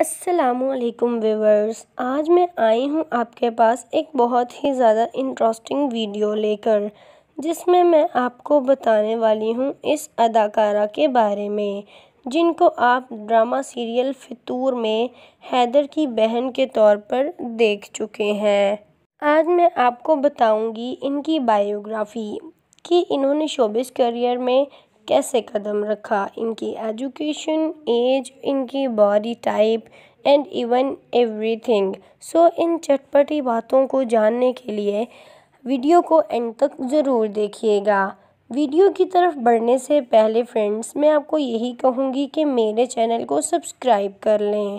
असलकुम व्यूवर्स आज मैं आई हूँ आपके पास एक बहुत ही ज़्यादा इंटरेस्टिंग वीडियो लेकर जिसमें मैं आपको बताने वाली हूँ इस अदाकारा के बारे में जिनको आप ड्रामा सीरियल फितूर में हैदर की बहन के तौर पर देख चुके हैं आज मैं आपको बताऊंगी इनकी बायोग्राफ़ी कि इन्होंने शोबिस करियर में कैसे कदम रखा इनकी एजुकेशन एज इनकी body type and even everything so इन चटपटी बातों को जानने के लिए वीडियो को एंड तक ज़रूर देखिएगा वीडियो की तरफ बढ़ने से पहले फ्रेंड्स मैं आपको यही कहूँगी कि मेरे चैनल को सब्सक्राइब कर लें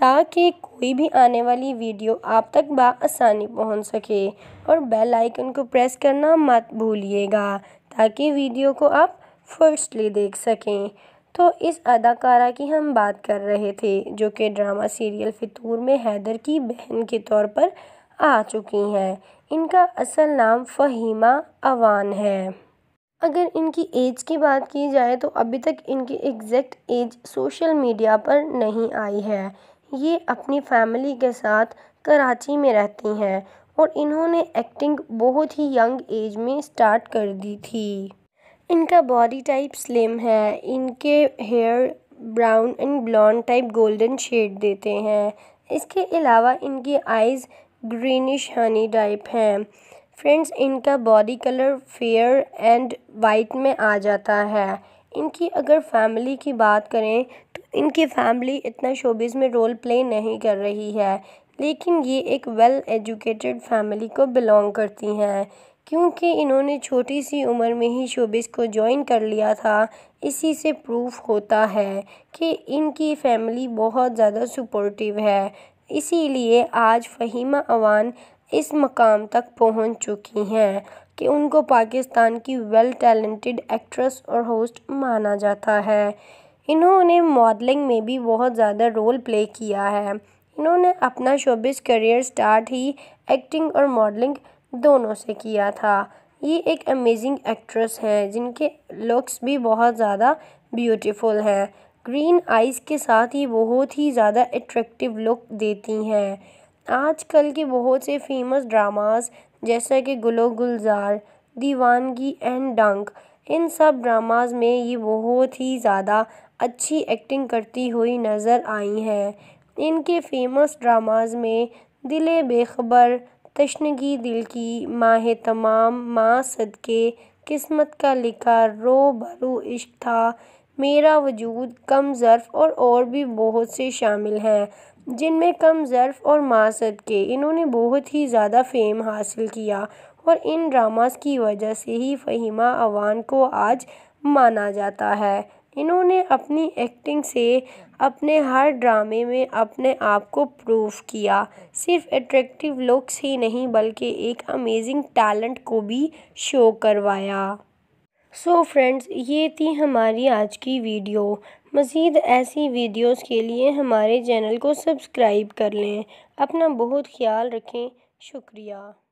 ताकि कोई भी आने वाली वीडियो आप तक आसानी पहुँच सके और बेल आइकन को प्रेस करना मत भूलिएगा ताकि वीडियो को आप फर्स्टली देख सकें तो इस अदाकारा की हम बात कर रहे थे जो कि ड्रामा सीरियल फितूर में हैदर की बहन के तौर पर आ चुकी हैं इनका असल नाम फ़हीमा अवान है अगर इनकी एज की बात की जाए तो अभी तक इनकी एग्जैक्ट एज सोशल मीडिया पर नहीं आई है ये अपनी फैमिली के साथ कराची में रहती हैं और इन्होंने एक्टिंग बहुत ही यंग एज में स्टार्ट कर दी थी इनका बॉडी टाइप स्लिम है इनके hair brown and blonde type golden shade देते हैं इसके अलावा इनकी आइज़ ग्रीनिश हनी टाइप हैं फ्रेंड्स इनका body colour fair and white में आ जाता है इनकी अगर फैमिली की बात करें तो इनकी फैमिली इतना शोबिस में रोल प्ले नहीं कर रही है लेकिन ये एक वेल एजुकेटेड फैमिली को बिलोंग करती हैं क्योंकि इन्होंने छोटी सी उम्र में ही शोबिस को ज्वाइन कर लिया था इसी से प्रूफ होता है कि इनकी फैमिली बहुत ज़्यादा सपोर्टिव है इसीलिए आज फ़हीमा अवान इस मकाम तक पहुंच चुकी हैं कि उनको पाकिस्तान की वेल टैलेंटेड एक्ट्रेस और होस्ट माना जाता है इन्होंने मॉडलिंग में भी बहुत ज़्यादा रोल प्ले किया है इन्होंने अपना शोबिस करियर स्टार्ट ही एक्टिंग और मॉडलिंग दोनों से किया था ये एक अमेजिंग एक्ट्रेस हैं जिनके लुक्स भी बहुत ज़्यादा ब्यूटीफुल हैं ग्रीन आइज़ के साथ ही बहुत ही ज़्यादा एट्रैक्टिव लुक देती हैं आजकल के बहुत से फेमस ड्रामास जैसे कि गुलो गुलजार दीवानगी एंड डंक इन सब ड्रामास में ये बहुत ही ज़्यादा अच्छी एक्टिंग करती हुई नज़र आई हैं इनके फेमस ड्रामास में दिले बेखबर तश्नगी दिल की माह तमाम माँ सदके किस्मत का लिखा रो बरो इश्क था मेरा वजूद कम ज़र्फ़ और और भी बहुत से शामिल हैं जिनमें कम ज़र्फ़ और माँ सदके इन्होंने बहुत ही ज़्यादा फ़ेम हासिल किया और इन ड्रामास की वजह से ही फ़हीमा अवान को आज माना जाता है इन्होंने अपनी एक्टिंग से अपने हर ड्रामे में अपने आप को प्रूव किया सिर्फ अट्रैक्टिव लुक्स ही नहीं बल्कि एक अमेजिंग टैलेंट को भी शो करवाया सो so फ्रेंड्स ये थी हमारी आज की वीडियो मज़ीद ऐसी वीडियोस के लिए हमारे चैनल को सब्सक्राइब कर लें अपना बहुत ख्याल रखें शुक्रिया